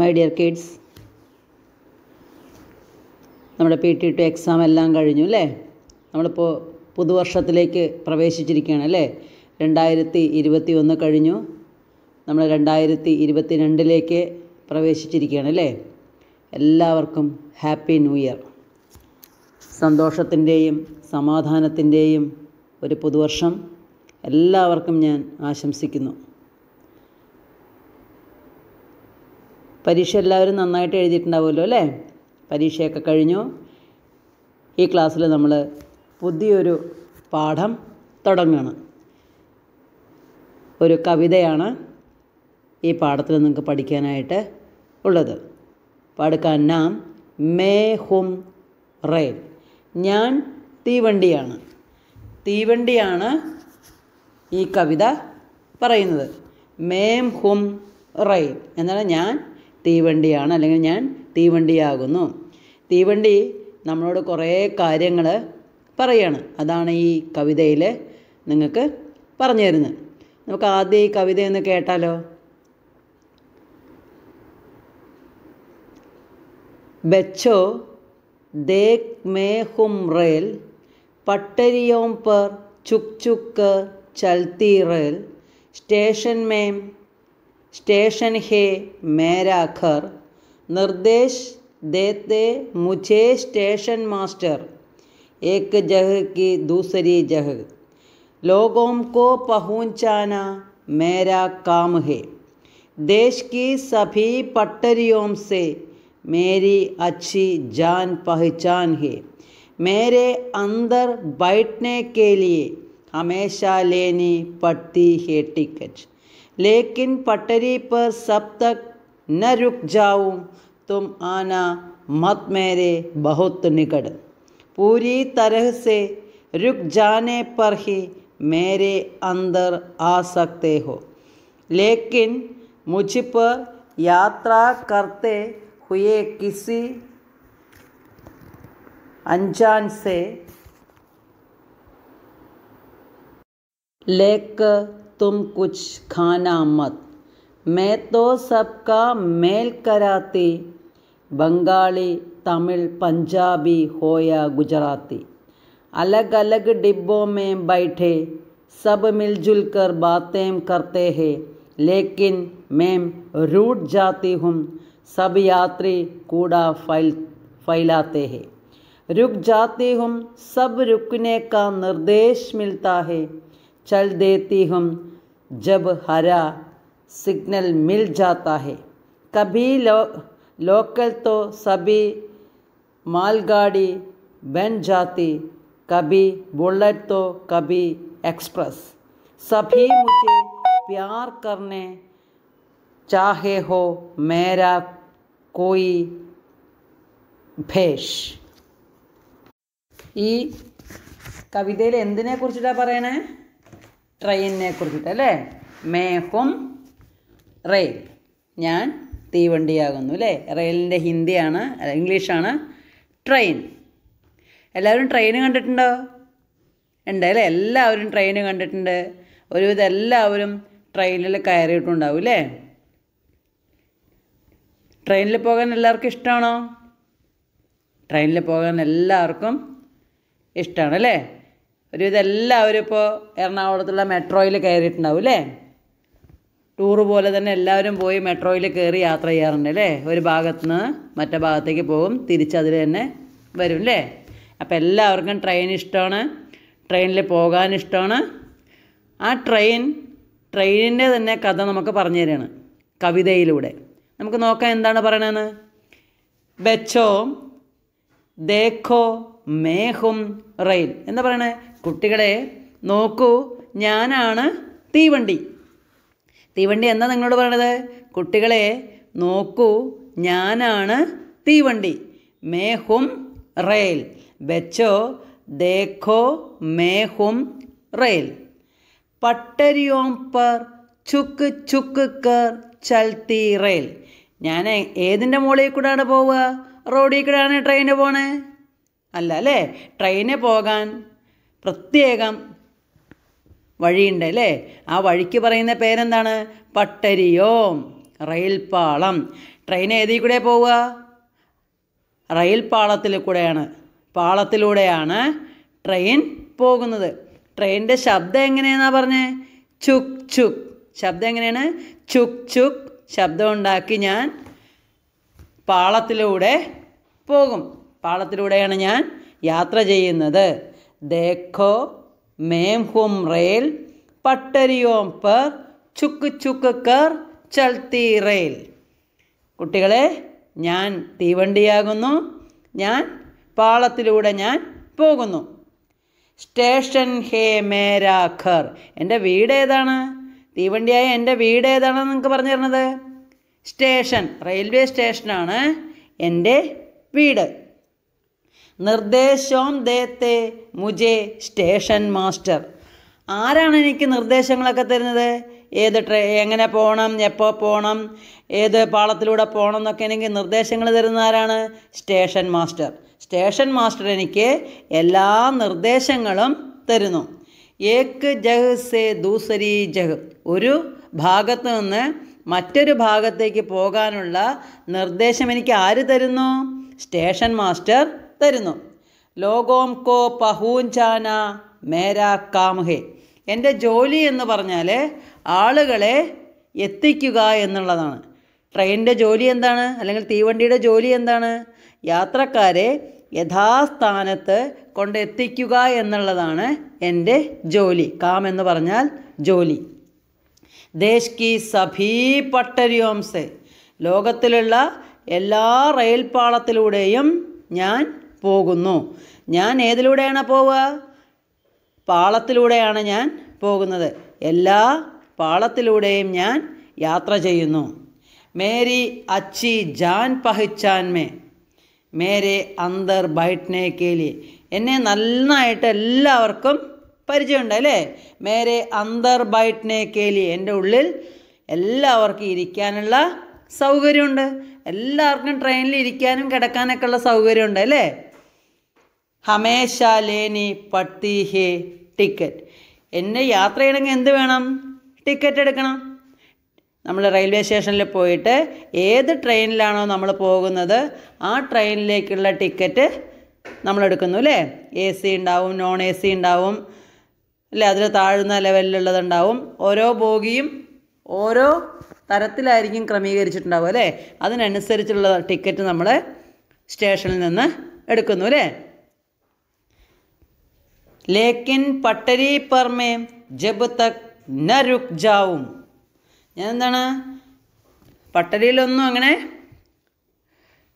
my dear kids നമ്മുടെ P T two exam എല്ലാം കഴിഞ്ഞു അല്ലേ നമ്മളിപ്പോൾ പുതുവർഷത്തിലേക്ക് പ്രവേശിച്ചിരിക്കുകയാണ് അല്ലേ രണ്ടായിരത്തി ഇരുപത്തി ഒന്ന് കഴിഞ്ഞു നമ്മൾ രണ്ടായിരത്തി ഇരുപത്തി രണ്ടിലേക്ക് പ്രവേശിച്ചിരിക്കുകയാണ് അല്ലേ എല്ലാവർക്കും ഹാപ്പി ന്യൂ ഇയർ സന്തോഷത്തിൻ്റെയും സമാധാനത്തിൻ്റെയും ഒരു പുതുവർഷം എല്ലാവർക്കും ഞാൻ ആശംസിക്കുന്നു പരീക്ഷ എല്ലാവരും നന്നായിട്ട് എഴുതിയിട്ടുണ്ടാവുമല്ലോ അല്ലേ പരീക്ഷയൊക്കെ കഴിഞ്ഞു ഈ ക്ലാസ്സിൽ നമ്മൾ പുതിയൊരു പാഠം തുടങ്ങുകയാണ് ഒരു കവിതയാണ് ഈ പാഠത്തിൽ നിങ്ങൾക്ക് പഠിക്കാനായിട്ട് ഉള്ളത് പാടുക്കാൻ നാം മേ ഹും റേ ഞാൻ തീവണ്ടിയാണ് തീവണ്ടിയാണ് ഈ കവിത പറയുന്നത് മേം ഹും റൈ എന്നാണ് ഞാൻ തീവണ്ടിയാണ് അല്ലെങ്കിൽ ഞാൻ തീവണ്ടിയാകുന്നു തീവണ്ടി നമ്മളോട് കുറേ കാര്യങ്ങൾ പറയാണ് അതാണ് ഈ കവിതയിൽ നിങ്ങൾക്ക് പറഞ്ഞു തരുന്നത് നമുക്ക് ആദ്യം ഈ കവിത ഒന്ന് കേട്ടാലോ ബച്ചോ ദേക് മേ ഹും റേൽ പട്ടരിയോം പെർ ചുക് ചുക്ക് ചൽത്തി റേൽ स्टेशन में स्टेशन है मेरा घर निर्देश देते मुझे स्टेशन मास्टर एक जगह की दूसरी जगह लोगों को पहुंचाना मेरा काम है देश की सभी पटरियों से मेरी अच्छी जान पहचान है मेरे अंदर बैठने के लिए हमेशा लेनी पड़ती है टिकट लेकिन पटरी पर सब तक न रुक जाऊ तुम आना मत मेरे बहुत निकट पूरी तरह से रुक जाने पर ही मेरे अंदर आ सकते हो लेकिन मुझ पर यात्रा करते हुए किसी अनजान से लेकर तुम कुछ खाना मत मैं तो सबका मेल कराते बंगाली तमिल पंजाबी हो या गुजराती अलग अलग डिब्बों में बैठे सब मिलजुल कर बातें करते हैं लेकिन मैं रूट जाती हूँ सब यात्री कूड़ा फैल फैलाते हैं रुक जाती हूँ सब रुकने का निर्देश मिलता है चल देती हूँ जब हरा सिग्नल मिल जाता है कभी लो, लोकल तो सभी मालगाड़ी बन जाती कभी बुलेट तो कभी एक्सप्रेस सभी मुझे प्यार करने चाहे हो मेरा कोई भेष ई कविता पर ട്രെയിനിനെ കുറിച്ചിട്ട് അല്ലേ മേഹും റെയിൽ ഞാൻ തീവണ്ടിയാകുന്നു അല്ലേ റെയിലിൻ്റെ ഹിന്ദിയാണ് ഇംഗ്ലീഷാണ് ട്രെയിൻ എല്ലാവരും ട്രെയിൻ കണ്ടിട്ടുണ്ടോ ഉണ്ട് അല്ലേ എല്ലാവരും ട്രെയിൻ കണ്ടിട്ടുണ്ട് ഒരുവിധം എല്ലാവരും ട്രെയിനിൽ കയറിയിട്ടുണ്ടാവും അല്ലേ ട്രെയിനിൽ പോകാൻ എല്ലാവർക്കും ഇഷ്ടമാണോ ട്രെയിനിൽ പോകാൻ എല്ലാവർക്കും ഇഷ്ടമാണ് അല്ലേ ഒരു എല്ലാവരും ഇപ്പോൾ എറണാകുളത്തുള്ള മെട്രോയിൽ കയറിയിട്ടുണ്ടാവും അല്ലേ ടൂറ് പോലെ തന്നെ എല്ലാവരും പോയി മെട്രോയിൽ കയറി യാത്ര ചെയ്യാറുണ്ട് അല്ലേ ഒരു ഭാഗത്ത് നിന്ന് മറ്റേ ഭാഗത്തേക്ക് പോകും തിരിച്ചതിൽ തന്നെ വരും അല്ലേ അപ്പോൾ എല്ലാവർക്കും ട്രെയിൻ ഇഷ്ടമാണ് ട്രെയിനിൽ പോകാൻ ഇഷ്ടമാണ് ആ ട്രെയിൻ ട്രെയിനിൻ്റെ തന്നെ കഥ നമുക്ക് പറഞ്ഞു തരികയാണ് കവിതയിലൂടെ നമുക്ക് നോക്കാം എന്താണ് പറയണതെന്ന് വെച്ചോ ദേഖോ മേഹും റെയിൽ എന്താ പറയണേ കുട്ടികളെ നോക്കൂ ഞാനാണ് തീവണ്ടി തീവണ്ടി എന്താ നിങ്ങളോട് പറയണത് കുട്ടികളെ നോക്കൂ ഞാനാണ് തീവണ്ടി മേ ഹും റെയിൽ വെച്ചോ ദേഖോ മേ ഹും റെയിൽ പട്ടരിയോംപർ ചുക്ക് ചുക്ക് കർ ചൽത്തി റെയിൽ ഞാൻ ഏതിൻ്റെ മുകളിൽ കൂടെയാണ് പോവുക റോഡിൽ കൂടെയാണ് ട്രെയിനിന് പോണേ അല്ല അല്ലേ ട്രെയിന് പോകാൻ പ്രത്യേകം വഴിയുണ്ട് അല്ലേ ആ വഴിക്ക് പറയുന്ന പേരെന്താണ് പട്ടരിയോ റെയിൽപാളം ട്രെയിൻ ഏതിൽ കൂടെ പോവുക റെയിൽപാളത്തിൽ കൂടെയാണ് പാളത്തിലൂടെയാണ് ട്രെയിൻ പോകുന്നത് ട്രെയിനിൻ്റെ ശബ്ദം എങ്ങനെയാണെന്നാണ് പറഞ്ഞത് ചുക് ചുക് ശബ്ദം എങ്ങനെയാണ് ചുക് ചുക് ശബ്ദം ഉണ്ടാക്കി ഞാൻ പാളത്തിലൂടെ പോകും പാളത്തിലൂടെയാണ് ഞാൻ യാത്ര ചെയ്യുന്നത് देखो മേം ഹും रेल പട്ടരിയോം പർ ചുക്ക് ചുക്ക് കർ ചൽത്തി റേൽ കുട്ടികളെ ഞാൻ തീവണ്ടിയാകുന്നു ഞാൻ പാളത്തിലൂടെ ഞാൻ പോകുന്നു സ്റ്റേഷൻ ഹേ മേരാ ഖർ എൻ്റെ വീട് ഏതാണ് തീവണ്ടിയായ എൻ്റെ വീട് ഏതാണെന്ന് നിങ്ങൾക്ക് പറഞ്ഞു തരണത് സ്റ്റേഷൻ റെയിൽവേ സ്റ്റേഷനാണ് എൻ്റെ വീട് നിർദ്ദേശം ദേത്തെ മുജേ സ്റ്റേഷൻ മാസ്റ്റർ ആരാണ് എനിക്ക് നിർദ്ദേശങ്ങളൊക്കെ തരുന്നത് ഏത് ട്രെ എങ്ങനെ പോകണം എപ്പോൾ പോകണം ഏത് പാളത്തിലൂടെ പോകണം എന്നൊക്കെ എനിക്ക് നിർദ്ദേശങ്ങൾ തരുന്ന ആരാണ് സ്റ്റേഷൻ മാസ്റ്റർ സ്റ്റേഷൻ മാസ്റ്റർ എനിക്ക് എല്ലാ നിർദ്ദേശങ്ങളും തരുന്നു ഏക്ക് ജഹ് സേ ദൂസരി ജഹ് ഒരു ഭാഗത്ത് നിന്ന് മറ്റൊരു ഭാഗത്തേക്ക് പോകാനുള്ള നിർദ്ദേശം എനിക്ക് ആര് തരുന്നു സ്റ്റേഷൻ മാസ്റ്റർ തരുന്നു ലോകോം കോ പഹൂഞ്ചാന മേരാ കാമുഹേ എൻ്റെ ജോലി എന്ന് പറഞ്ഞാൽ ആളുകളെ എത്തിക്കുക എന്നുള്ളതാണ് ട്രെയിനിൻ്റെ ജോലി എന്താണ് അല്ലെങ്കിൽ തീവണ്ടിയുടെ ജോലി എന്താണ് യാത്രക്കാരെ യഥാസ്ഥാനത്ത് എത്തിക്കുക എന്നുള്ളതാണ് എൻ്റെ ജോലി കാം എന്ന് പറഞ്ഞാൽ ജോലി ദേശ് കി സഭീ പട്ടരിയോംസെ ലോകത്തിലുള്ള എല്ലാ റെയിൽപാളത്തിലൂടെയും ഞാൻ പോകുന്നു ഞാൻ ഏതിലൂടെയാണ് പോവുക പാളത്തിലൂടെയാണ് ഞാൻ പോകുന്നത് എല്ലാ പാളത്തിലൂടെയും ഞാൻ യാത്ര ചെയ്യുന്നു മേരി അച്ചി ജാൻ പഹിച്ചാൻമേ മേരെ അന്തർ ബൈഠ്നെ കേലി എന്നെ നന്നായിട്ട് എല്ലാവർക്കും പരിചയമുണ്ട് അല്ലേ മേരെ അന്തർ ബൈഠ്നെ കേലി എൻ്റെ ഉള്ളിൽ എല്ലാവർക്കും ഇരിക്കാനുള്ള സൗകര്യമുണ്ട് എല്ലാവർക്കും ട്രെയിനിൽ ഇരിക്കാനും കിടക്കാനൊക്കെ ഉള്ള സൗകര്യമുണ്ട് അല്ലേ ഹമേശ ലേനി പത്തി ഹേ ടിക്കറ്റ് എന്നെ യാത്ര ചെയ്യണമെങ്കിൽ എന്ത് വേണം ടിക്കറ്റ് എടുക്കണം നമ്മൾ റെയിൽവേ സ്റ്റേഷനിൽ പോയിട്ട് ഏത് ട്രെയിനിലാണോ നമ്മൾ പോകുന്നത് ആ ട്രെയിനിലേക്കുള്ള ടിക്കറ്റ് നമ്മൾ എടുക്കുന്നു അല്ലേ എ സി ഉണ്ടാവും നോൺ എ സി ഉണ്ടാവും അല്ലേ അതിൽ താഴ്ന്ന ലെവലിലുള്ളതുണ്ടാവും ഓരോ ബോഗിയും ഓരോ തരത്തിലായിരിക്കും ക്രമീകരിച്ചിട്ടുണ്ടാവും അല്ലേ അതിനനുസരിച്ചുള്ള ടിക്കറ്റ് നമ്മൾ സ്റ്റേഷനിൽ നിന്ന് എടുക്കുന്നു അല്ലേ ലേക്കിൻ പട്ടരി പർമേ ജബ് തക് ന രുക് ജാവും ഞാൻ എന്താണ് പട്ടരിയിലൊന്നും അങ്ങനെ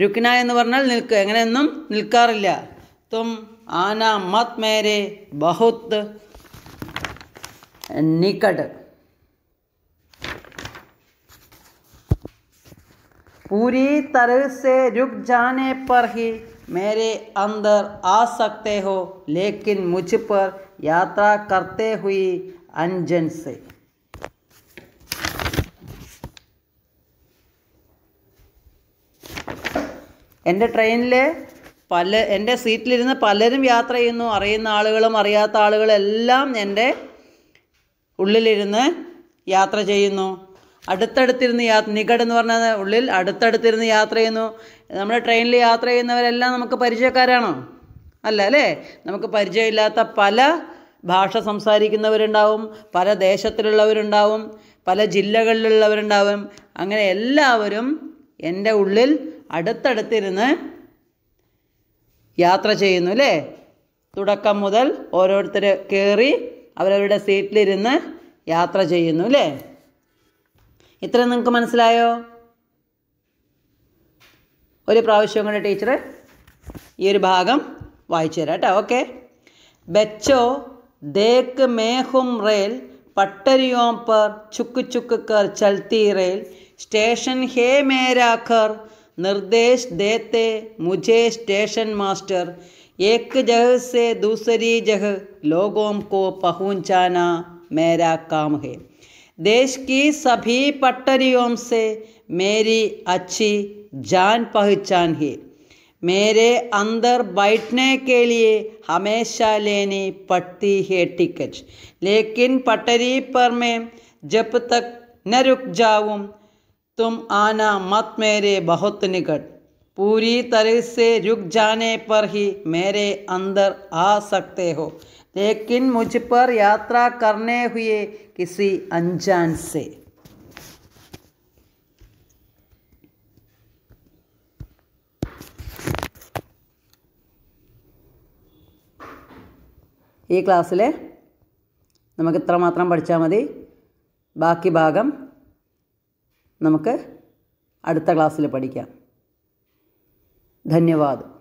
രുക്ന എന്ന് പറഞ്ഞാൽ നിൽക്കുക എങ്ങനെയൊന്നും നിൽക്കാറില്ല തും ആന മത് മേരെ ബഹുത്ത് നിക്കട് പൂരി तरह രുക് रुक പർഹി मेरे अंदर आ सकते हो लेकिन मुझ पर यात्रा करते हुई अंजन से എൻ്റെ ട്രെയിനിൽ പല എൻ്റെ സീറ്റിലിരുന്ന് പലരും യാത്ര ചെയ്യുന്നു അറിയുന്ന ആളുകളും അറിയാത്ത ആളുകളെല്ലാം എൻ്റെ ഉള്ളിലിരുന്ന് യാത്ര ചെയ്യുന്നു അടുത്തടുത്തിരുന്ന് യാത്ര നികട് എന്ന് പറഞ്ഞാൽ ഉള്ളിൽ അടുത്തടുത്തിരുന്ന് യാത്ര ചെയ്യുന്നു നമ്മൾ ട്രെയിനിൽ യാത്ര ചെയ്യുന്നവരെല്ലാം നമുക്ക് പരിചയക്കാരാണോ അല്ല അല്ലേ നമുക്ക് പരിചയമില്ലാത്ത പല ഭാഷ സംസാരിക്കുന്നവരുണ്ടാവും പല ദേശത്തിലുള്ളവരുണ്ടാവും പല ജില്ലകളിലുള്ളവരുണ്ടാവും അങ്ങനെ എല്ലാവരും എൻ്റെ ഉള്ളിൽ അടുത്തടുത്തിരുന്ന് യാത്ര ചെയ്യുന്നു അല്ലേ തുടക്കം മുതൽ ഓരോരുത്തർ കയറി അവരവരുടെ സീറ്റിലിരുന്ന് യാത്ര ചെയ്യുന്നു അല്ലേ ഇത്രയും നിങ്ങൾക്ക് മനസ്സിലായോ ഒരു പ്രാവശ്യം കൂടെ ടീച്ചർ ഈ ഒരു ഭാഗം വായിച്ചു തരാം കേട്ടോ ഓക്കെ रेल पट्टरियों पर चुक चुक कर चलती रेल स्टेशन हे मेरा कर निर्देश देते मुझे स्टेशन मास्टर एक जगह से दूसरी जगह लोगों को पहुंचाना मेरा काम है देश की सभी पटरियों से मेरी अच्छी जान पहचान है मेरे अंदर बैठने के लिए हमेशा लेनी पड़ती है टिकट लेकिन पटरी पर मैं जब तक न रुक जाऊँ तुम आना मत मेरे बहुत निकट पूरी तरह से रुक जाने पर ही मेरे अंदर आ सकते हो लेकिन मुझ पर यात्रा करने हुए किसी अनजान से ഈ ക്ലാസ്സിൽ നമുക്ക് ഇത്ര മാത്രം പഠിച്ചാൽ മതി ബാക്കി ഭാഗം നമുക്ക് അടുത്ത ക്ലാസ്സിൽ പഠിക്കാം ധന്യവാദം